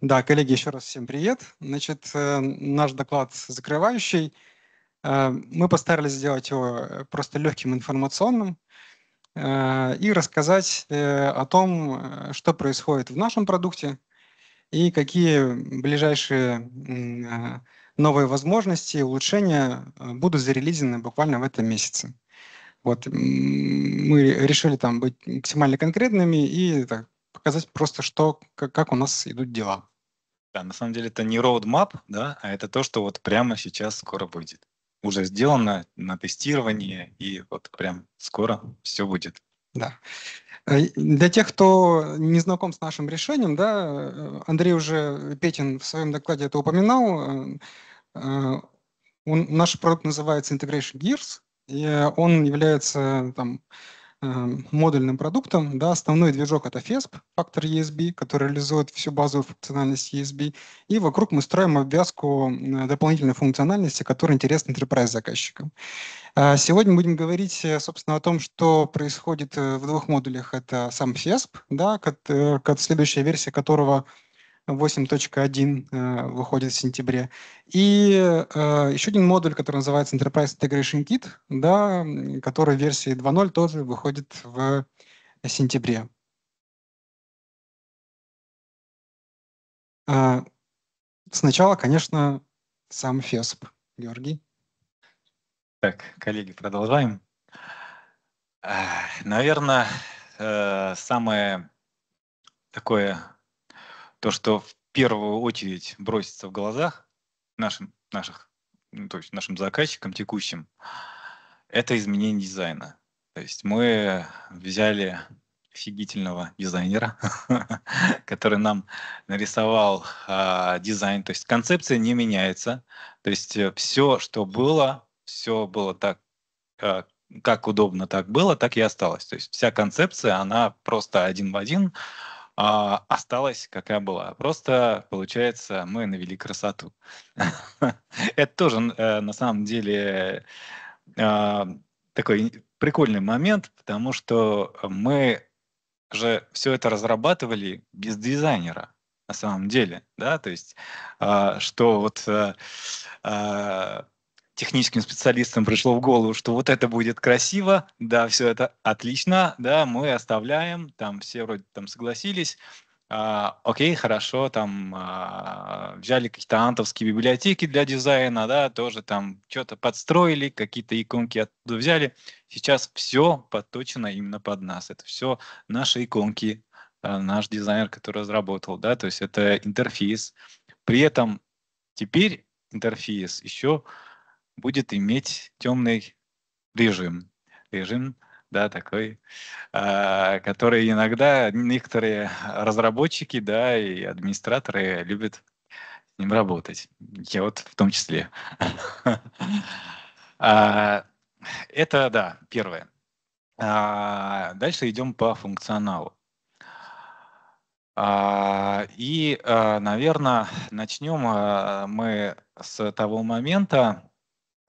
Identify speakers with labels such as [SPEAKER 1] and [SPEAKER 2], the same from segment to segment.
[SPEAKER 1] Да, коллеги, еще раз всем привет. Значит, э, наш доклад закрывающий.
[SPEAKER 2] Э, мы постарались сделать его э, просто легким информационным и рассказать о том, что происходит в нашем продукте и какие ближайшие новые возможности и улучшения будут зарелизены буквально в этом месяце. Вот мы решили там быть максимально конкретными и так, показать просто, что, как у нас идут дела.
[SPEAKER 3] Да, на самом деле это не roadmap, да, а это то, что вот прямо сейчас скоро будет. Уже сделано на тестирование, и вот прям скоро все будет.
[SPEAKER 2] Да. Э, для тех, кто не знаком с нашим решением, да, э, Андрей уже Петин в своем докладе это упоминал. Э, он, наш продукт называется Integration Gears, и он является там, Эм, модульным продуктом. Да, основной движок — это FESP, фактор ESB, который реализует всю базовую функциональность ESB. И вокруг мы строим обвязку э, дополнительной функциональности, которая интересна enterprise заказчикам. А сегодня будем говорить, э, собственно, о том, что происходит э, в двух модулях. Это сам FESP, да, следующая версия которого — 8.1 э, выходит в сентябре. И э, еще один модуль, который называется Enterprise Integration Kit, да, который в версии 2.0 тоже выходит
[SPEAKER 1] в сентябре. Э, сначала, конечно, сам ФЕСП. Георгий.
[SPEAKER 3] Так, коллеги, продолжаем. Наверное, самое такое то, что в первую очередь бросится в глазах нашим, наших, ну, то есть нашим заказчикам текущим, это изменение дизайна. То есть мы взяли офигительного дизайнера, который нам нарисовал а, дизайн. То есть концепция не меняется. То есть э, все, что было, все было так, э, как удобно так было, так и осталось. То есть вся концепция, она просто один в один а, осталась, какая была. Просто, получается, мы навели красоту. Это тоже, э, на самом деле, а, такой прикольный момент, потому что мы же все это разрабатывали без дизайнера на самом деле, да, то есть, а, что вот э, а, техническим специалистам пришло в голову, что вот это будет красиво, да, все это отлично, да, мы оставляем, там все вроде там согласились, а, окей, хорошо, там а, взяли какие-то антовские библиотеки для дизайна, да, тоже там что-то подстроили, какие-то иконки оттуда взяли. Сейчас все подточено именно под нас. Это все наши иконки, а, наш дизайнер, который разработал, да, то есть это интерфейс. При этом теперь интерфейс еще будет иметь темный режим. Режим, да, такой, э, который иногда некоторые разработчики, да, и администраторы любят с ним работать. Я вот в том числе. А, это, да, первое. А, дальше идем по функционалу. И, наверное, начнем мы с того момента,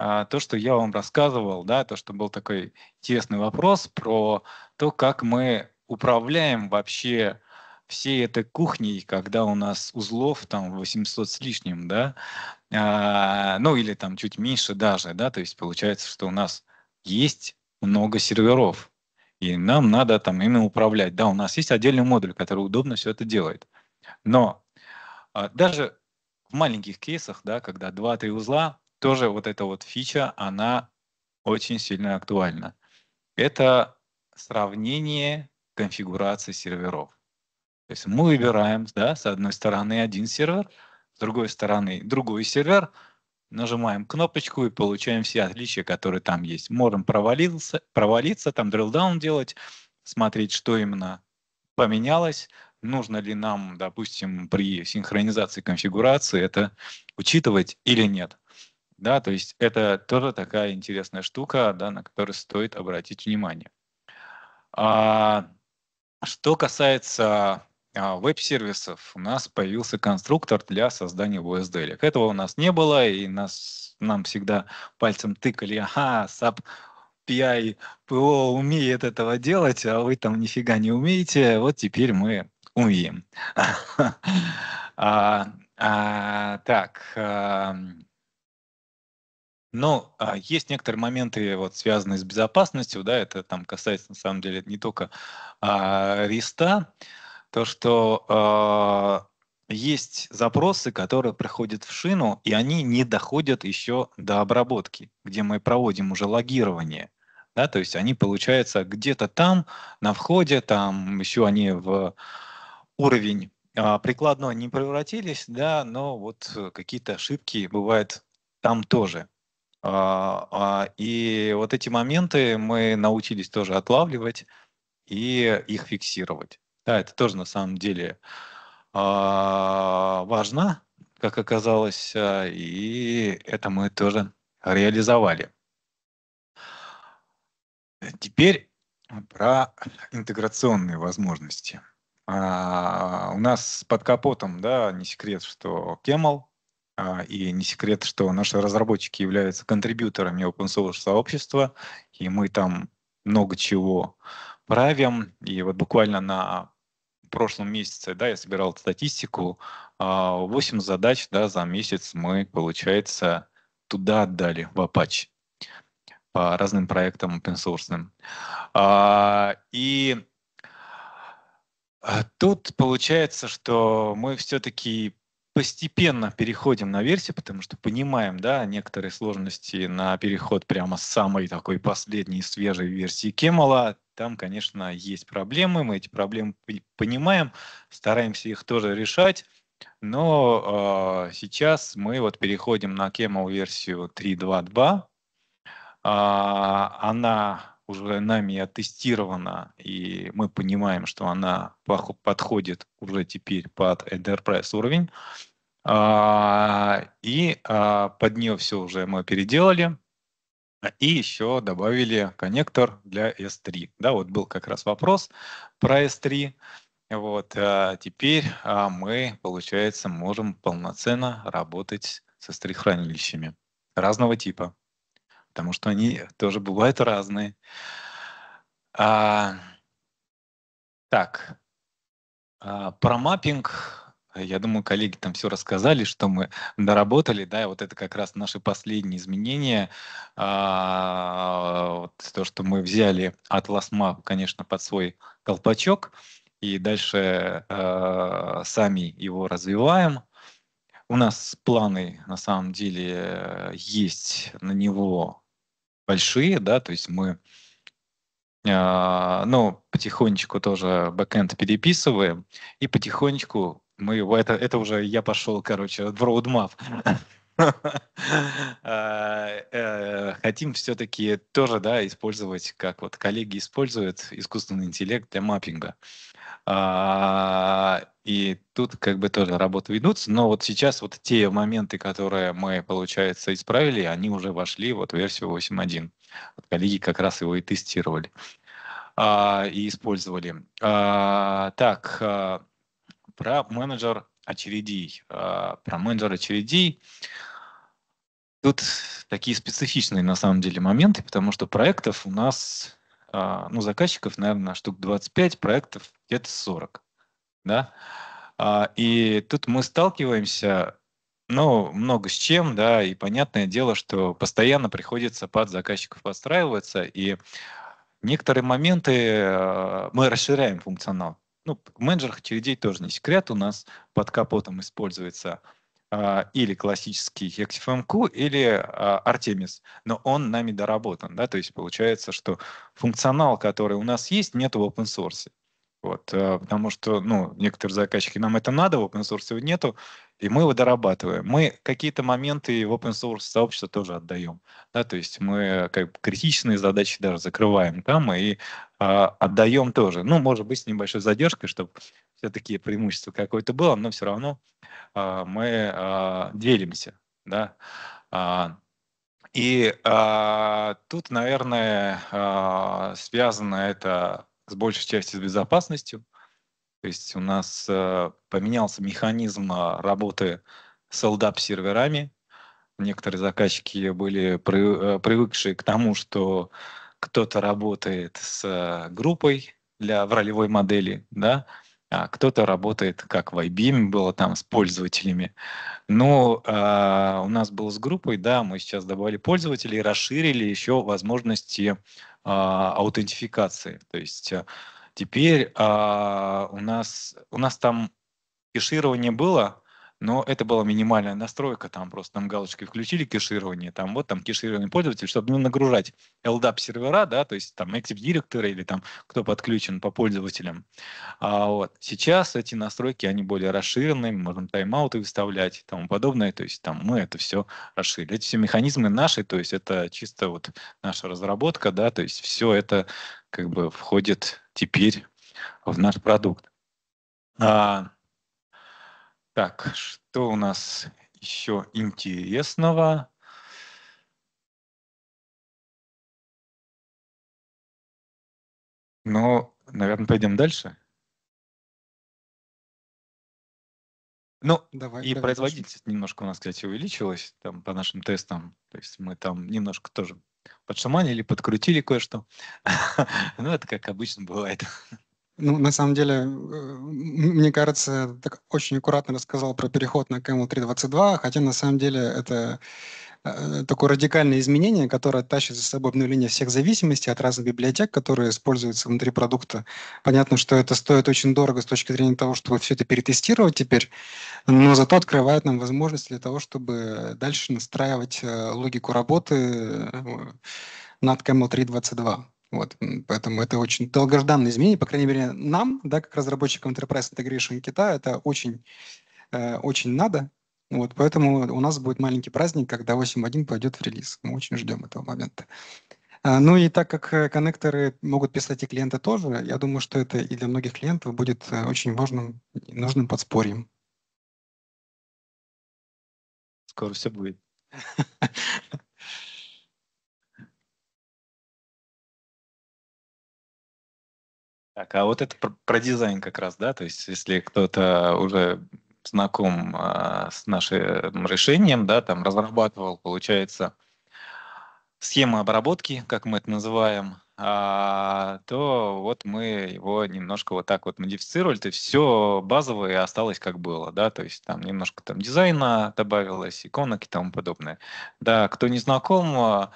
[SPEAKER 3] а, то, что я вам рассказывал, да, то, что был такой тесный вопрос про то, как мы управляем вообще всей этой кухней, когда у нас узлов там 800 с лишним, да, а, ну или там чуть меньше даже, да, то есть получается, что у нас есть много серверов, и нам надо там ими управлять. Да, у нас есть отдельный модуль, который удобно все это делает. Но а, даже в маленьких кейсах, да, когда 2-3 узла, тоже вот эта вот фича, она очень сильно актуальна. Это сравнение конфигурации серверов. То есть мы выбираем, да, с одной стороны один сервер, с другой стороны другой сервер, нажимаем кнопочку и получаем все отличия, которые там есть. Можем провалиться, провалиться там дриллдаун делать, смотреть, что именно поменялось, нужно ли нам, допустим, при синхронизации конфигурации это учитывать или нет. Да, то есть это тоже такая интересная штука, да, на которую стоит обратить внимание. А, что касается а, веб-сервисов, у нас появился конструктор для создания OSDL. Этого у нас не было, и нас, нам всегда пальцем тыкали, ага, SAP PI PO, умеет этого делать, а вы там нифига не умеете, вот теперь мы умеем. А, а, так, а, но а, есть некоторые моменты, вот, связанные с безопасностью, да, это там касается на самом деле не только а, риста, то, что а, есть запросы, которые приходят в шину, и они не доходят еще до обработки, где мы проводим уже логирование. Да, то есть они, получается, где-то там, на входе, там еще они в уровень а, прикладного не превратились, да, но вот э, какие-то ошибки бывают там тоже. А, а, и вот эти моменты мы научились тоже отлавливать и их фиксировать. Да, это тоже на самом деле а, важно, как оказалось, и это мы тоже реализовали. Теперь про интеграционные возможности. У нас под капотом, да, не секрет, что Кемал а, и не секрет, что наши разработчики являются контрибьюторами open source сообщества, и мы там много чего правим. И вот буквально на прошлом месяце, да, я собирал статистику, 8 а, задач, да, за месяц мы, получается, туда отдали, в Apache по разным проектам open source. А, и тут получается, что мы все-таки постепенно переходим на версии, потому что понимаем, да, некоторые сложности на переход прямо с самой такой последней свежей версии Кемала. Там, конечно, есть проблемы, мы эти проблемы понимаем, стараемся их тоже решать. Но э, сейчас мы вот переходим на Camel версию 3.2.2. Э, а, она уже нами оттестирована, и мы понимаем, что она подходит уже теперь под Enterprise уровень. А, и а, под нее все уже мы переделали. И еще добавили коннектор для S3. Да, вот был как раз вопрос про S3. Вот, а теперь мы, получается, можем полноценно работать со s разного типа потому что они тоже бывают разные. А, так, а, про маппинг, я думаю, коллеги там все рассказали, что мы доработали, да, и вот это как раз наши последние изменения. А, вот то, что мы взяли Atlas Map, конечно, под свой колпачок, и дальше э, сами его развиваем. У нас планы, на самом деле, есть на него большие, да, то есть мы а, ну, потихонечку тоже бэкэнд переписываем, и потихонечку мы его, это, это уже я пошел, короче, в roadmap. А, э, хотим все-таки тоже да, использовать, как вот коллеги используют искусственный интеллект для маппинга. А, и тут как бы тоже работы ведутся, но вот сейчас вот те моменты, которые мы, получается, исправили, они уже вошли вот в версию 8.1. Вот коллеги как раз его и тестировали а, и использовали. А, так, а, про менеджер очередей. А, про менеджер очередей. А, Тут такие специфичные на самом деле моменты, потому что проектов у нас, а, ну, заказчиков, наверное, штук 25, проектов где-то 40. Да? А, и тут мы сталкиваемся, ну, много с чем, да, и понятное дело, что постоянно приходится под заказчиков подстраиваться, и некоторые моменты а, мы расширяем функционал. Ну, в менеджерах очередей тоже не секрет, у нас под капотом используется а, или классический XFMQ, или а, Artemis, но он нами доработан, да, то есть получается, что функционал, который у нас есть, нет в open source. Вот, э, потому что, ну, некоторые заказчики, нам это надо, в open source его нету, и мы его дорабатываем. Мы какие-то моменты в open source сообщество тоже отдаем, да, то есть мы как бы, критичные задачи даже закрываем там и а, отдаем тоже. Ну, может быть, с небольшой задержкой, чтобы все-таки преимущество какое-то было, но все равно а, мы а, делимся, да. А, и а, тут, наверное, а, связано это с большей частью с безопасностью. То есть у нас а, поменялся механизм а, работы с LDAP-серверами. Некоторые заказчики были при, э, привыкшие к тому, что кто-то работает с э, группой для в ролевой модели, да, а, кто-то работает, как в IBM было там, с пользователями. Но э, у нас было с группой, да, мы сейчас добавили пользователей, расширили еще возможности э, аутентификации. То есть э, теперь э, у, нас, у нас там кеширование было, но это была минимальная настройка, там просто там галочкой включили кеширование, там вот там кешированный пользователь, чтобы не нагружать LDAP сервера, да, то есть там Active Directory или там кто подключен по пользователям. А вот сейчас эти настройки, они более расширены, можно тайм-ауты выставлять и тому подобное, то есть там мы это все расширили. Эти все механизмы наши, то есть это чисто вот наша разработка, да, то есть все это как бы входит теперь в наш продукт. А, так,
[SPEAKER 1] что у нас еще интересного? Ну, наверное, пойдем дальше. Ну,
[SPEAKER 2] давай, и давай,
[SPEAKER 3] производительность давай. немножко у нас, кстати, увеличилась там, по нашим тестам. То есть мы там немножко тоже подшаманили, подкрутили кое-что. Ну, это как обычно бывает.
[SPEAKER 2] Ну, на самом деле, э, мне кажется, так очень аккуратно рассказал про переход на KML 3.22, хотя на самом деле это э, такое радикальное изменение, которое тащит за собой обновление всех зависимостей от разных библиотек, которые используются внутри продукта. Понятно, что это стоит очень дорого с точки зрения того, чтобы все это перетестировать теперь, но зато открывает нам возможность для того, чтобы дальше настраивать э, логику работы над KML 3.22. Вот. Поэтому это очень долгожданное изменение, по крайней мере, нам, да, как разработчикам Enterprise Integration Китая, это очень, э, очень надо. Вот, поэтому у нас будет маленький праздник, когда 8.1 пойдет в релиз. Мы очень ждем этого момента. А, ну и так как э, коннекторы могут писать и клиенты тоже, я думаю, что это и для многих клиентов будет э, очень важным и
[SPEAKER 1] нужным подспорьем. Скоро все будет. Так, а вот это про, про дизайн как раз, да? То есть, если кто-то уже знаком
[SPEAKER 3] а, с нашим решением, да, там разрабатывал, получается, схемы обработки, как мы это называем, а, то вот мы его немножко вот так вот модифицировали, то есть все базовое осталось как было, да, то есть там немножко там дизайна добавилось, иконок и тому подобное. Да, кто не знаком, а,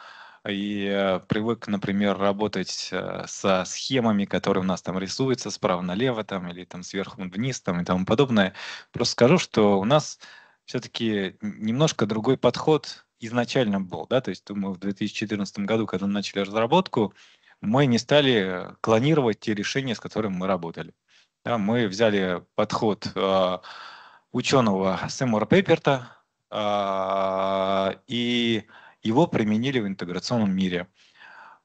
[SPEAKER 3] и э, привык, например, работать э, со схемами, которые у нас там рисуются справа налево там, или там сверху вниз там, и тому подобное. Просто скажу, что у нас все-таки немножко другой подход изначально был. Да? То есть мы в 2014 году, когда начали разработку, мы не стали клонировать те решения, с которыми мы работали. Да, мы взяли подход э, ученого Сэмура Пепперта э, и его применили в интеграционном мире.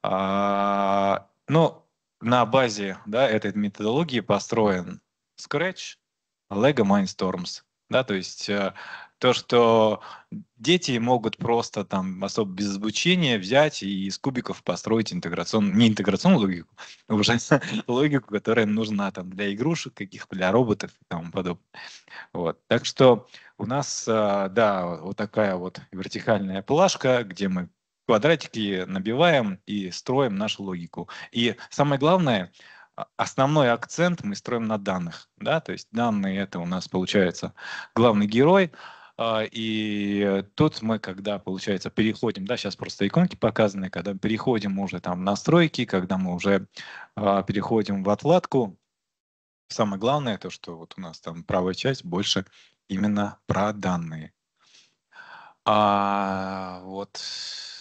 [SPEAKER 3] А, но на базе да, этой методологии построен Scratch, Lego Mindstorms. Да, то есть э, то, что дети могут просто там особо без обучения взять и из кубиков построить интеграционную, не интеграционную логику, а уже логику, которая нужна там для игрушек каких для роботов и тому подобное. Вот. Так что у нас, а, да, вот такая вот вертикальная плашка, где мы квадратики набиваем и строим нашу логику. И самое главное, а, основной акцент мы строим на данных. Да? То есть данные — это у нас, получается, главный герой — а, и тут мы, когда, получается, переходим, да, сейчас просто иконки показаны, когда переходим уже там в настройки, когда мы уже а, переходим в отладку, самое главное то, что вот у нас там правая часть больше именно про данные. А вот,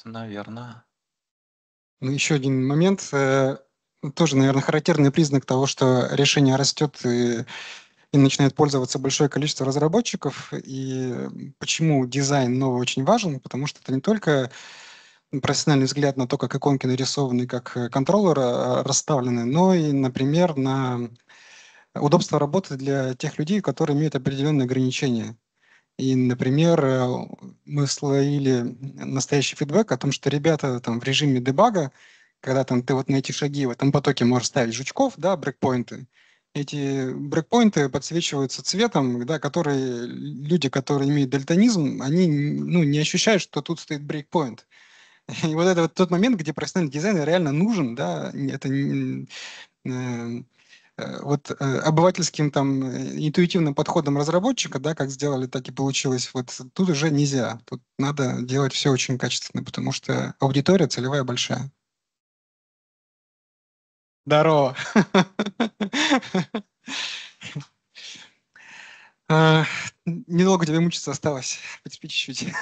[SPEAKER 3] наверное.
[SPEAKER 2] Ну, еще один момент. Э, тоже, наверное, характерный признак того, что решение растет и и начинает пользоваться большое количество разработчиков. И почему дизайн новый очень важен? Потому что это не только профессиональный взгляд на то, как иконки нарисованы, как э, контроллеры а, расставлены, но и, например, на удобство работы для тех людей, которые имеют определенные ограничения. И, например, э, мы слоили настоящий фидбэк о том, что ребята там в режиме дебага, когда там ты вот на эти шаги в этом потоке можешь ставить жучков, да, брекпоинты, эти брекпоинты подсвечиваются цветом, да, которые люди, которые имеют дальтонизм, они ну, не ощущают, что тут стоит брейкпоинт. И вот это вот тот момент, где профессиональный дизайнер реально нужен, да, это э, вот э, обывательским там э, интуитивным подходом разработчика, да, как сделали, так и получилось, вот тут уже нельзя. Тут надо делать все очень качественно, потому что аудитория целевая большая. Здорово. А, недолго
[SPEAKER 1] тебе мучиться осталось. Потерпи чуть-чуть.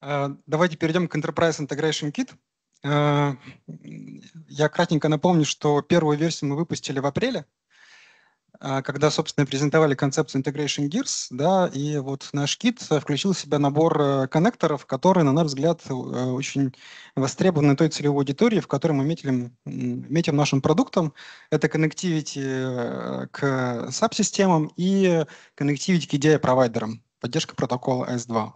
[SPEAKER 1] А, давайте перейдем к Enterprise Integration Kit.
[SPEAKER 2] А, я кратенько напомню, что первую версию мы выпустили в апреле а, когда, собственно, презентовали концепцию Integration Gears, да, и вот наш кит э, включил в себя набор э, коннекторов, которые, на наш взгляд, э, очень востребованы той целевой аудитории, в которой мы метим, метим нашим продуктом. Это connectivity к SAP-системам и connectivity к IDEA-провайдерам, поддержка протокола S2.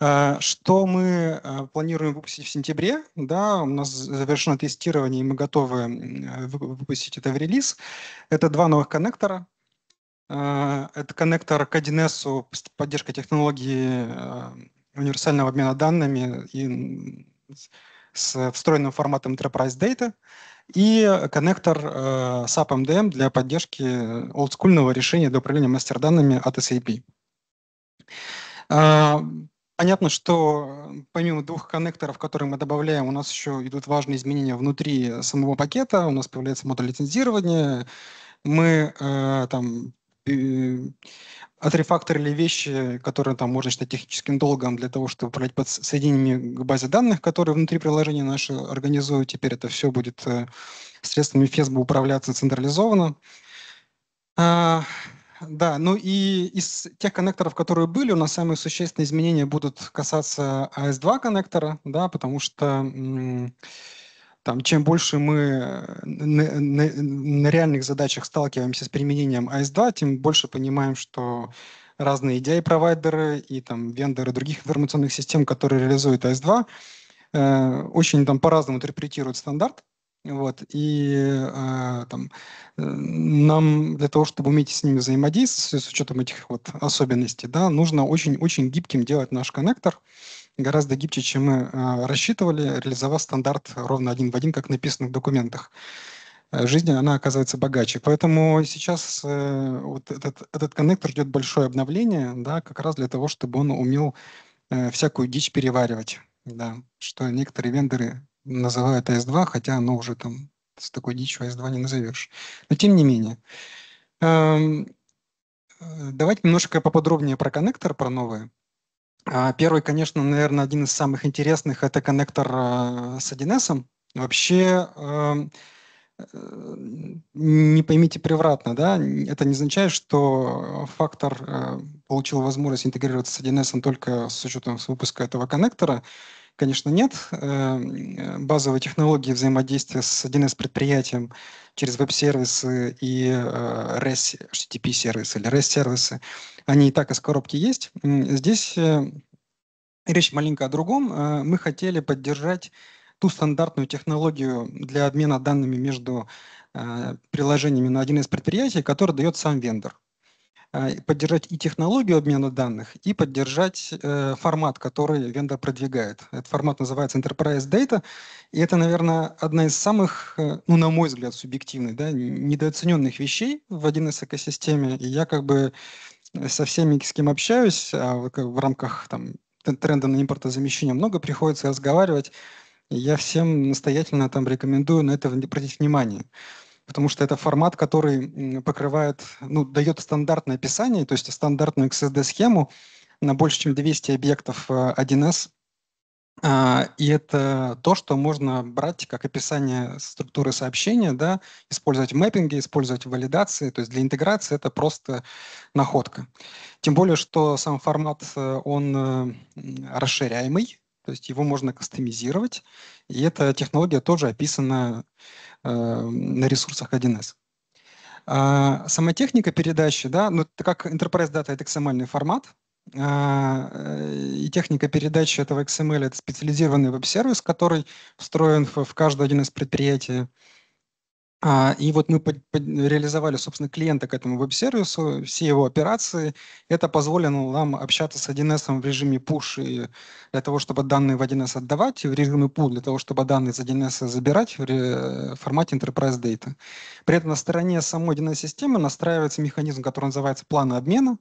[SPEAKER 2] Э, что мы э, планируем выпустить в сентябре? Да, у нас завершено тестирование, и мы готовы э, выпустить это в релиз. Это два новых коннектора. Это коннектор к 1С, поддержка технологии универсального обмена данными и с встроенным форматом Enterprise Data и коннектор SAP MDM для поддержки олдскульного решения для управления мастер-данными от SAP. Понятно, что э, помимо двух коннекторов, которые мы добавляем, у нас еще идут важные изменения внутри э, самого пакета. У нас появляется модуль лицензирования. Мы э, там э, отрефакторили вещи, которые там можно считать техническим долгом для того, чтобы управлять подсоединениями к базе данных, которые внутри приложения наши организуют. Теперь это все будет средствами ФЕСБа управляться централизованно. А, да, ну и из тех коннекторов, которые были, у нас самые существенные изменения будут касаться AS2 а коннектора, да, потому что там, чем больше мы на, на, на реальных задачах сталкиваемся с применением AS2, а тем больше понимаем, что разные DI-провайдеры и там вендоры других информационных систем, которые реализуют AS2, а э, очень там по-разному интерпретируют стандарт, вот, и а, э, там, нам для того, чтобы уметь с ними взаимодействовать, с учетом этих вот особенностей, да, нужно очень-очень гибким делать наш коннектор, гораздо гибче, чем мы э, рассчитывали, реализовав стандарт ровно один в один, как написано в документах. Э, жизнь, она оказывается богаче. Поэтому сейчас э, вот этот, этот коннектор ждет большое обновление, да, как раз для того, чтобы он умел э, всякую дичь переваривать. Да, что некоторые вендоры называют S2, хотя оно уже там с такой дичью S2 не назовешь. Но тем не менее. Эм, э, давайте немножко поподробнее про коннектор, про новые. А, первый, конечно, наверное, один из самых интересных – это коннектор э, с 1С. Вообще, эм, э, не поймите превратно, да, это не означает, что фактор получил возможность интегрироваться с 1С только с учетом выпуска этого коннектора конечно, нет. Эм, э, базовые технологии взаимодействия с 1С-предприятием через веб-сервисы и REST, э, HTTP-сервисы или REST-сервисы, они и так из коробки есть. Здесь э, речь маленько о другом. Мы хотели поддержать ту стандартную технологию для обмена данными между приложениями на один из предприятий, которую дает сам вендор. А, поддержать и технологию обмена данных, и поддержать э, формат, который вендор продвигает. Этот формат называется Enterprise Data, и это, наверное, одна из самых, э, ну, на мой взгляд, субъективных, да, недооцененных вещей в 1С экосистеме. И я как бы э, со всеми, с кем общаюсь, а в рамках там, тренда на импортозамещение много приходится разговаривать, я всем настоятельно там рекомендую на это обратить внимание потому что это формат, который покрывает, ну, дает стандартное описание, то есть стандартную XSD-схему на больше, чем 200 объектов 1С. Э, а, и это то, что можно брать как описание структуры сообщения, да, использовать в мэппинге, использовать в валидации. То есть для интеграции это просто находка. Тем более, что сам формат, э, он э, расширяемый, то есть его можно кастомизировать, и эта технология тоже описана э, на ресурсах 1С. А, сама техника передачи, да, ну, это как Enterprise Data — это XML эм формат, а, э, и техника передачи этого XML эм — это специализированный веб-сервис, который встроен в, в каждое один из предприятий. А, и вот мы реализовали, собственно, клиента к этому веб-сервису, все его операции. Это позволило нам общаться с 1С в режиме push и для того, чтобы данные в 1С отдавать, и в режиме pull для того, чтобы данные из 1С забирать в формате Enterprise Data. При этом на стороне самой 1С-системы настраивается механизм, который называется планы обмена.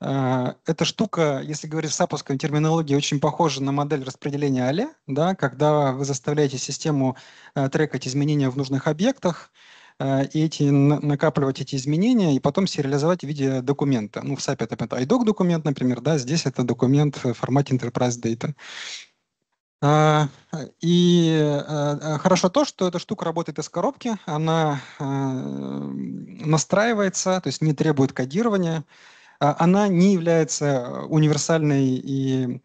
[SPEAKER 2] А, эта штука, если говорить в саповской терминологии, очень похожа на модель распределения Але, да, когда вы заставляете систему э, трекать изменения в нужных объектах, э, и эти, накапливать эти изменения и потом сериализовать в виде документа. Ну, в SAP это, это IDOC документ, например, да, здесь это документ в формате Enterprise Data. А, и э, хорошо то, что эта штука работает из коробки, она настраивается, то есть не требует кодирования, а, она не является э, универсальной и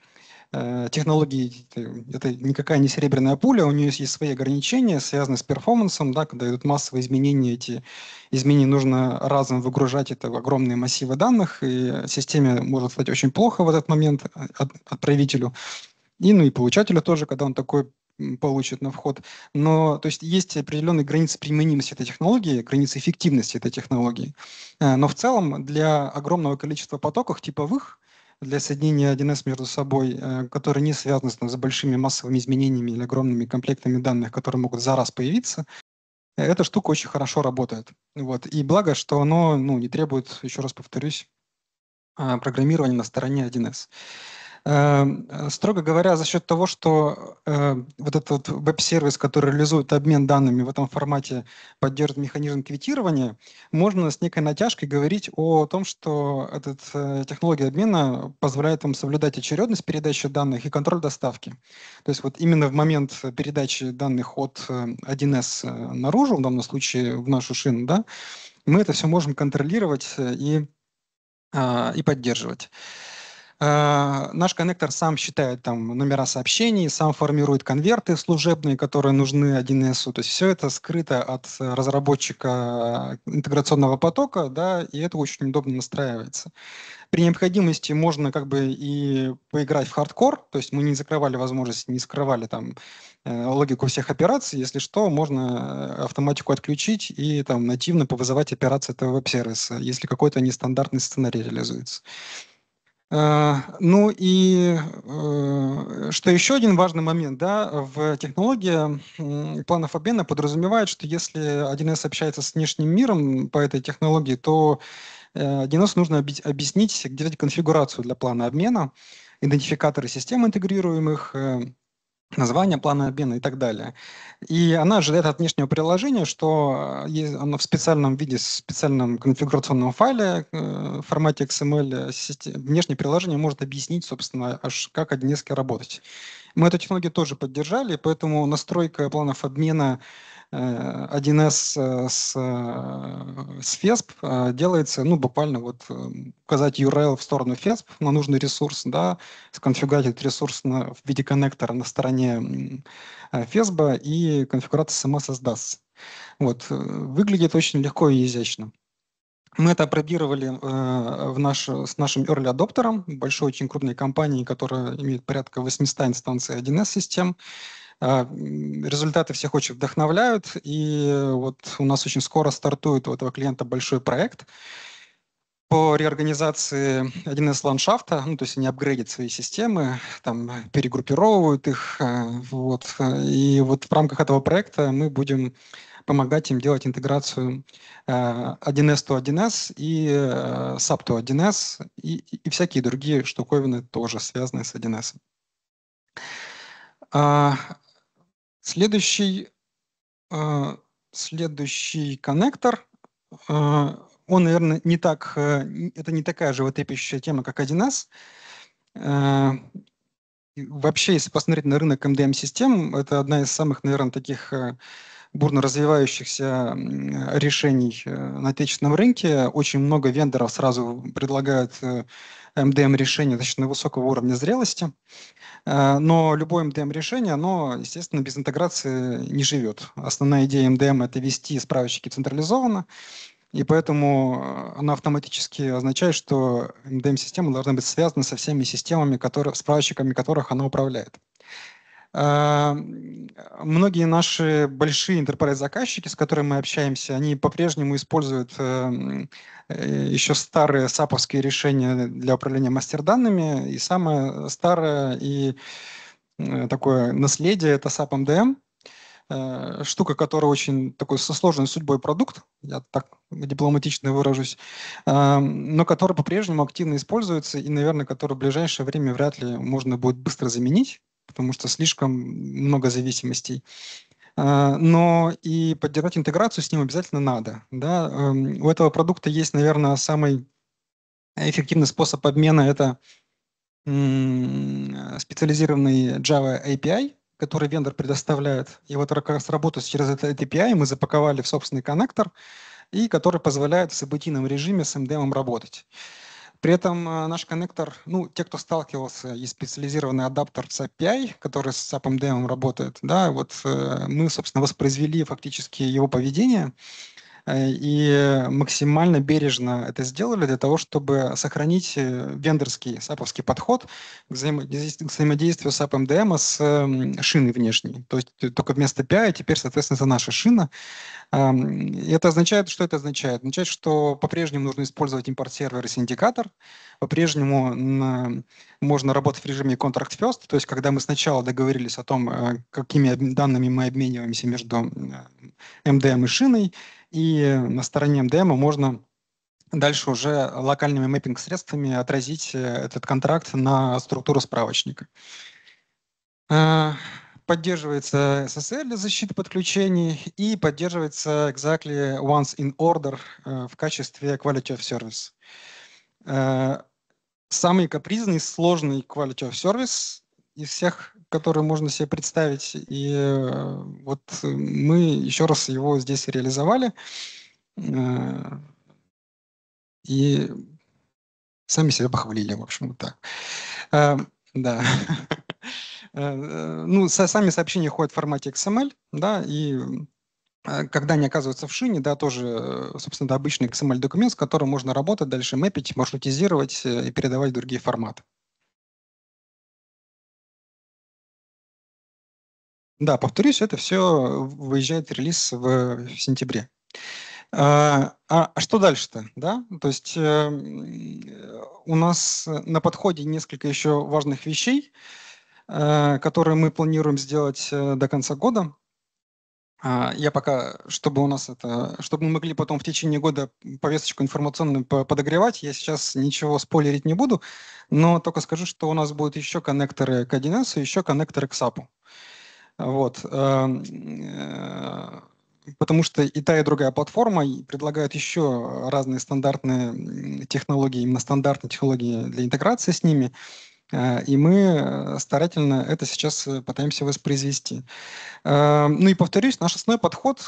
[SPEAKER 2] э, технологии, это никакая не серебряная пуля, у нее есть свои ограничения, связанные с перформансом, да, когда идут массовые изменения, эти изменения нужно разом выгружать, это огромные массивы данных, и системе может стать очень плохо в этот момент э, отправителю, и, ну, и получателю тоже, когда он такой получит на вход. Но то есть есть определенные границы применимости этой технологии, границы эффективности этой технологии. Э, но в целом для огромного количества потоков типовых, для соединения 1С между собой, э, которые не связаны с большими массовыми изменениями или огромными комплектами данных, которые могут за раз появиться, э, эта штука очень хорошо работает. Вот. И благо, что оно ну, не требует, еще раз повторюсь, программирования на стороне 1С. Эм, э, строго говоря, за счет того, что э, вот этот вот веб-сервис, который реализует обмен данными в этом формате, поддерживает механизм квитирования, можно с некой натяжкой говорить о том, что эта э, технология обмена позволяет вам соблюдать очередность передачи данных и контроль доставки. То есть вот именно в момент передачи данных от 1С наружу, в данном случае в нашу шину, да, мы это все можем контролировать и, а, и поддерживать. Э, наш коннектор сам считает там номера сообщений, сам формирует конверты служебные, которые нужны 1С. То есть все это скрыто от разработчика интеграционного потока, да, и это очень удобно настраивается. При необходимости можно как бы и поиграть в хардкор, то есть мы не закрывали возможности, не скрывали там э, логику всех операций. Если что, можно э, автоматику отключить и там нативно повызывать операции этого веб-сервиса, если какой-то нестандартный сценарий реализуется. Э, ну и э, что еще один важный момент, да, в технологии плана обмена подразумевает, что если 1С общается с внешним миром по этой технологии, то 1С э, нужно объяснить, где взять конфигурацию для плана обмена, идентификаторы систем интегрируемых, название плана обмена и так далее. И она ожидает от внешнего приложения, что э, оно в специальном виде, в специальном конфигурационном файле э, в формате XML э, внешнее приложение может объяснить, собственно, аж как одинески работать. Мы эту технологию тоже поддержали, поэтому настройка планов обмена 1С э, э, с, э, с FESP делается, ну, буквально вот указать URL в сторону FESP на нужный ресурс, да, сконфигурировать ресурс на, в виде коннектора на стороне FESB, и конфигурация сама создастся. Вот. Выглядит очень легко и изящно. Мы это опробировали э, в наш, с нашим early адоптером, большой, очень крупной компанией, которая имеет порядка 800 инстанций 1С-систем. Э, результаты всех очень вдохновляют, и вот у нас очень скоро стартует у этого клиента большой проект по реорганизации 1С ландшафта, ну, то есть они апгрейдят свои системы, там перегруппировывают их, э, вот. Э, и вот в рамках этого проекта мы будем помогать им делать интеграцию 1С э, то 1С и SAP э, то 1С и, и всякие другие штуковины тоже связанные с 1С. А, следующий, э, следующий коннектор, он, наверное, не так, это не такая животрепещущая тема, как 1С. Вообще, если посмотреть на рынок MDM-систем, эм это одна из самых, наверное, таких бурно развивающихся решений э, на отечественном рынке. Очень много вендоров сразу предлагают э, мдм решения достаточно высокого уровня зрелости. Э, но любое МДМ-решение, оно, естественно, без интеграции не живет. Основная идея МДМ – это вести справочники централизованно, и поэтому она автоматически означает, что MDM-система должна быть связана со всеми системами, которые, справочниками которых она управляет. А, многие наши большие enterprise-заказчики, с которыми мы общаемся, они по-прежнему используют э, э, еще старые саповские решения для управления мастер-данными. И самое старое и э, такое наследие – это SAP MDM эм эм. штука, которая очень такой со сложной судьбой продукт, я так дипломатично выражусь, но который по-прежнему активно используется и, наверное, который в ближайшее время вряд ли можно будет быстро заменить потому что слишком много зависимостей. А, но и поддержать интеграцию с ним обязательно надо. Да? Эм, у этого продукта есть, наверное, самый эффективный способ обмена – это специализированный Java API, который вендор предоставляет. И вот как раз работу через этот API мы запаковали в собственный коннектор, и который позволяет в событийном режиме с MDM работать. При этом э, наш коннектор, ну, те, кто сталкивался, есть специализированный адаптер с API, который с SAP MDM работает, да, вот э, мы, собственно, воспроизвели фактически его поведение, Э, и максимально бережно это сделали для того, чтобы сохранить э, вендорский саповский подход к, взаимодействию SAP MDM с а шиной внешней. То есть только вместо PI теперь, соответственно, это наша шина. Это означает, что это означает? Означает, что по-прежнему нужно использовать импорт-сервер и синдикатор, по-прежнему можно работать в режиме contract first, то есть когда мы сначала договорились о том, э, какими данными мы обмениваемся между MDM и шиной, и на стороне МДМ можно дальше уже локальными мэппинг-средствами отразить э, этот контракт на структуру справочника. Э, поддерживается SSL для защиты подключений и поддерживается exactly once in order э, в качестве quality of service. Самый капризный, сложный quality of service из всех который можно себе представить. И э, вот мы еще раз его здесь реализовали. Э, и сами себя похвалили, в общем, вот так. Э, да. Ну, сами сообщения ходят в формате XML, да, и когда они оказываются в шине, да, тоже, собственно, это обычный XML-документ,
[SPEAKER 1] с которым можно работать, дальше мэпить, маршрутизировать и передавать в другие форматы. Да, повторюсь, это все выезжает релиз в, в сентябре. А, а, а что дальше-то?
[SPEAKER 2] Да? То есть э, у нас на подходе несколько еще важных вещей, э, которые мы планируем сделать э, до конца года. А, я пока, чтобы у нас это, чтобы мы могли потом в течение года повесточку информационную подогревать, я сейчас ничего спойлерить не буду, но только скажу, что у нас будут еще коннекторы к 1С и еще коннекторы к SAP. Вот. Эм, э, потому что и та, и другая платформа предлагают еще разные стандартные технологии, именно стандартные технологии для интеграции с ними. Э, и мы э, старательно это сейчас пытаемся воспроизвести. Эм, ну и повторюсь, наш основной подход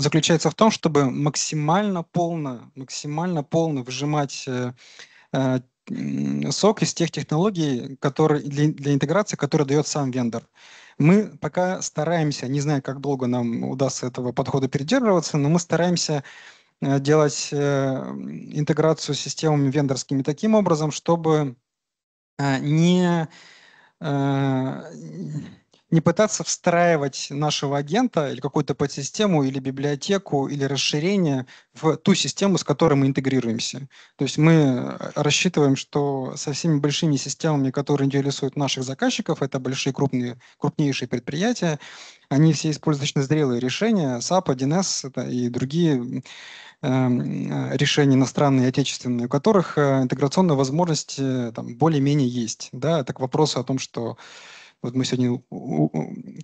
[SPEAKER 2] заключается в том, чтобы максимально полно, максимально полно выжимать сок из тех технологий, которые для, для интеграции, которые дает сам вендор. Мы пока стараемся, не знаю, как долго нам удастся этого подхода передерживаться, но мы стараемся э, делать э, интеграцию с системами вендорскими таким образом, чтобы э, не не пытаться встраивать нашего агента или какую-то подсистему, или библиотеку, или расширение в ту систему, с которой мы интегрируемся. То есть мы э, рассчитываем, что со всеми большими системами, которые интересуют наших заказчиков, это большие крупные, крупнейшие предприятия, они все используют достаточно зрелые решения, SAP, 1С и другие эм, э, решения иностранные и отечественные, у которых э, интеграционные возможности более-менее есть. Да? Это к вопросу о том, что вот мы сегодня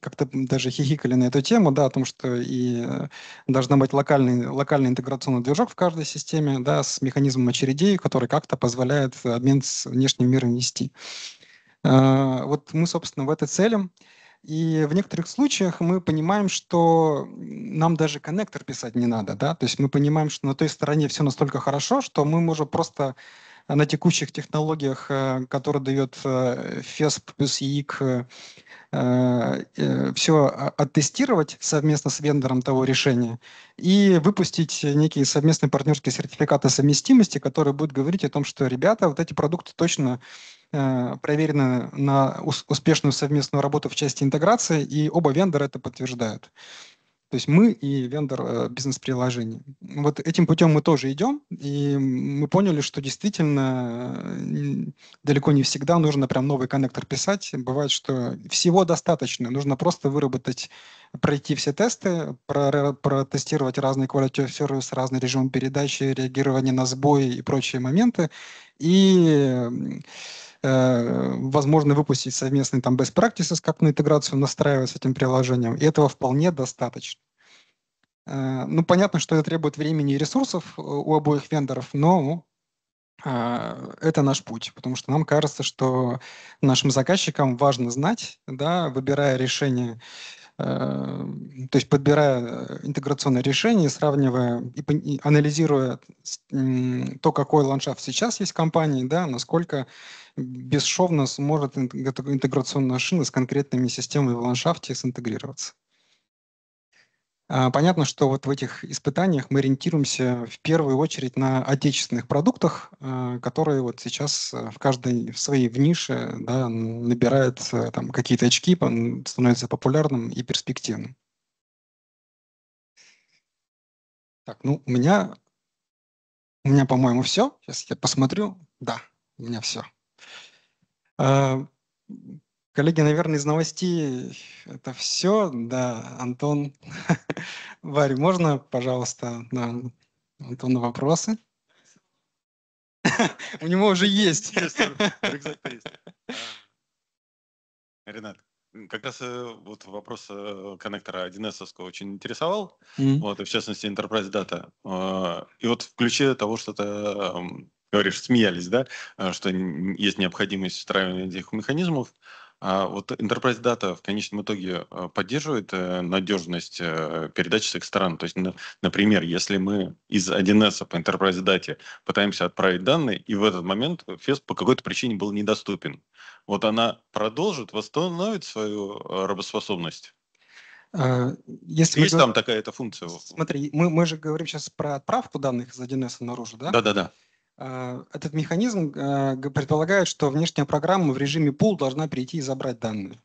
[SPEAKER 2] как-то даже хихикали на эту тему, да, о том, что и э, должна быть локальный, локальный интеграционный движок в каждой системе, да, с механизмом очередей, который как-то позволяет обмен с внешним миром вести. Э, вот мы, собственно, в это целим. И в некоторых случаях мы понимаем, что нам даже коннектор писать не надо, да, то есть мы понимаем, что на той стороне все настолько хорошо, что мы можем просто на текущих технологиях, э, которые дает э, FESP плюс EIC, э, все оттестировать совместно с вендором того решения и выпустить некие совместные партнерские сертификаты совместимости, которые будут говорить о том, что, ребята, вот эти продукты точно проверены на успешную совместную работу в части интеграции, и оба вендора это подтверждают. То есть мы и вендор э, бизнес-приложений. Вот этим путем мы тоже идем, и мы поняли, что действительно далеко не всегда нужно прям новый коннектор писать. Бывает, что всего достаточно, нужно просто выработать, пройти все тесты, протестировать разные quality сервис, разный режим передачи, реагирования на сбои и прочие моменты, и Э, возможно выпустить совместный там best practices, как на интеграцию настраивать с этим приложением. И этого вполне достаточно. Э, ну, понятно, что это требует времени и ресурсов э, у обоих вендоров, но это наш путь, потому что нам кажется, что нашим заказчикам важно знать, да, выбирая решение, то есть подбирая интеграционное решение, сравнивая и анализируя то, какой ландшафт сейчас есть в компании, да, насколько бесшовно сможет интеграционная шина с конкретными системами в ландшафте синтегрироваться. А, понятно, что вот в этих испытаниях мы ориентируемся в первую очередь на отечественных продуктах, а, которые вот сейчас э, в каждой в своей в нише да, набирают э, там, какие-то очки, становится популярным и перспективным.
[SPEAKER 1] Так, ну у меня, у меня, по-моему, все. Сейчас я посмотрю. Да, у меня все.
[SPEAKER 2] А, коллеги, наверное, из новостей это все. Да, Антон, Варь, можно, пожалуйста, на Антона вопросы? У него уже есть.
[SPEAKER 4] А, Ренат, как раз э, вот вопрос э, коннектора 1С очень интересовал, вот, и в частности Enterprise Data. А, и вот в ключе того, что ты говоришь, смеялись, да, э, что есть необходимость встраивания этих механизмов. А вот Enterprise Data в конечном итоге э, поддерживает э, надежность передачи с их сторон. То есть, например, если мы из 1С по Enterprise Data пытаемся отправить данные, и в этот момент FES по какой-то причине был недоступен, вот она продолжит, восстановить свою работоспособность? А, если Есть мы... там такая эта функция?
[SPEAKER 2] Смотри, мы, мы же говорим сейчас про отправку данных из 1С наружу, да? Да-да-да. А, этот механизм а, предполагает, что внешняя программа в режиме pull должна прийти и забрать данные.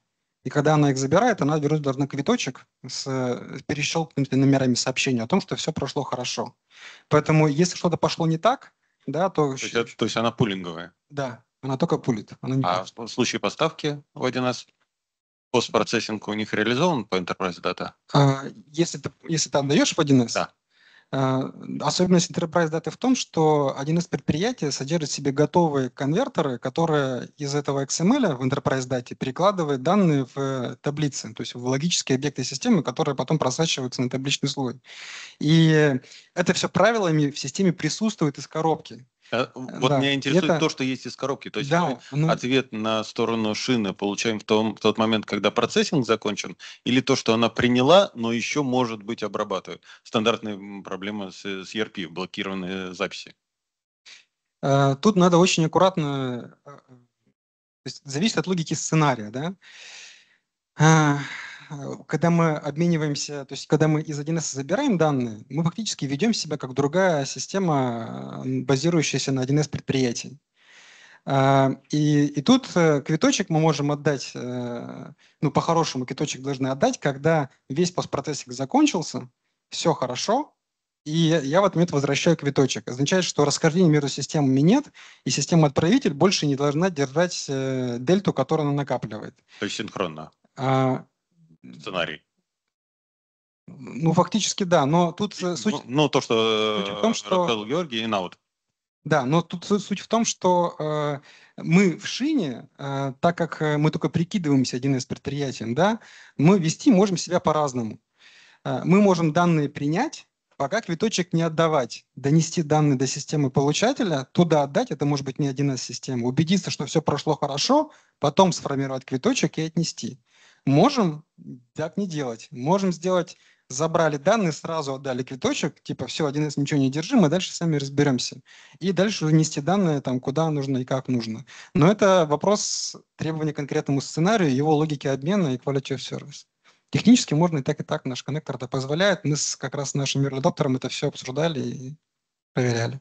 [SPEAKER 2] И когда она их забирает, она берет должна квиточек с э, перещелкнутыми номерами сообщения о том, что все прошло хорошо. Поэтому если что-то пошло не так, да, то... То
[SPEAKER 4] есть, это, то есть она пулинговая?
[SPEAKER 2] Да, она только пулит. Она не а
[SPEAKER 4] пулит. в случае поставки в 1С постпроцессинг у них реализован по Enterprise Data?
[SPEAKER 2] А, если, ты, если ты отдаешь в 1С, да. Э, особенность Enterprise даты в том, что один из предприятий содержит в себе готовые конвертеры, которые из этого XML в Enterprise дате перекладывают данные в таблицы, то есть в логические объекты системы, которые потом просачиваются на табличный слой. И это все правилами в системе присутствует из коробки.
[SPEAKER 4] Э, э, вот да, меня интересует это... то, что есть из коробки. То есть да, мы ну... ответ на сторону шины получаем в, том, в тот момент, когда процессинг закончен, или то, что она приняла, но еще, может быть, обрабатывает. Стандартная проблема с, с ERP, блокированные записи.
[SPEAKER 2] Э, тут надо очень аккуратно... То есть зависит от логики сценария. Да? Э, когда мы обмениваемся, то есть когда мы из 1С забираем данные, мы фактически ведем себя как другая система, базирующаяся на 1С предприятий. А, и, и тут э, квиточек мы можем отдать, э, ну, по-хорошему квиточек должны отдать, когда весь постпроцессинг закончился, все хорошо, и я в этот момент возвращаю квиточек. Означает, что расхождений между системами нет, и система-отправитель больше не должна держать дельту, которую она накапливает.
[SPEAKER 4] То есть синхронно. А, сценарий.
[SPEAKER 2] Ну, фактически, да, но тут э, суть... Ну,
[SPEAKER 4] ну, то, что, суть в том, э, что... рассказал Георгий, и наут.
[SPEAKER 2] Да, но тут суть в том, что э, мы в шине, э, так как э, мы только прикидываемся один из предприятий, да, мы вести можем себя по-разному. Э, мы можем данные принять, пока квиточек не отдавать, донести данные до системы получателя, туда отдать, это может быть не один из систем, убедиться, что все прошло хорошо, потом сформировать квиточек и отнести. Э, Можем так не делать. Можем сделать, забрали данные, сразу отдали квиточек, типа все, один из ничего не держим, мы дальше сами разберемся. И дальше внести данные, там, куда нужно и как нужно. Но это вопрос требования конкретному сценарию, его логики обмена и quality of service. Технически можно
[SPEAKER 1] и так, и так. Наш коннектор это позволяет. Мы с, как раз с нашим миродоктором это все обсуждали и проверяли.